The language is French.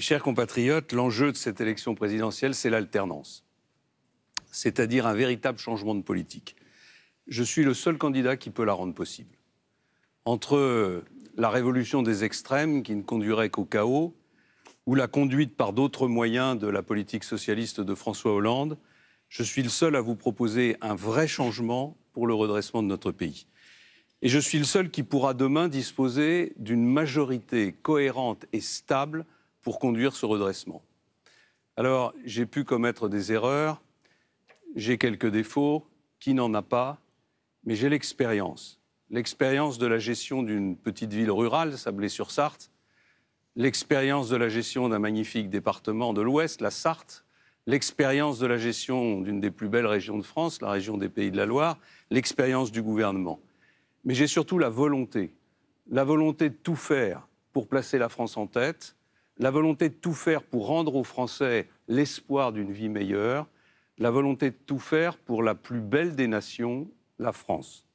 chers compatriotes, l'enjeu de cette élection présidentielle, c'est l'alternance, c'est-à-dire un véritable changement de politique. Je suis le seul candidat qui peut la rendre possible. Entre la révolution des extrêmes, qui ne conduirait qu'au chaos, ou la conduite par d'autres moyens de la politique socialiste de François Hollande, je suis le seul à vous proposer un vrai changement pour le redressement de notre pays. Et je suis le seul qui pourra demain disposer d'une majorité cohérente et stable pour conduire ce redressement. Alors, j'ai pu commettre des erreurs, j'ai quelques défauts, qui n'en a pas, mais j'ai l'expérience. L'expérience de la gestion d'une petite ville rurale, Sablé-sur-Sarthe, l'expérience de la gestion d'un magnifique département de l'Ouest, la Sarthe, l'expérience de la gestion d'une des plus belles régions de France, la région des Pays de la Loire, l'expérience du gouvernement. Mais j'ai surtout la volonté, la volonté de tout faire pour placer la France en tête, la volonté de tout faire pour rendre aux Français l'espoir d'une vie meilleure, la volonté de tout faire pour la plus belle des nations, la France.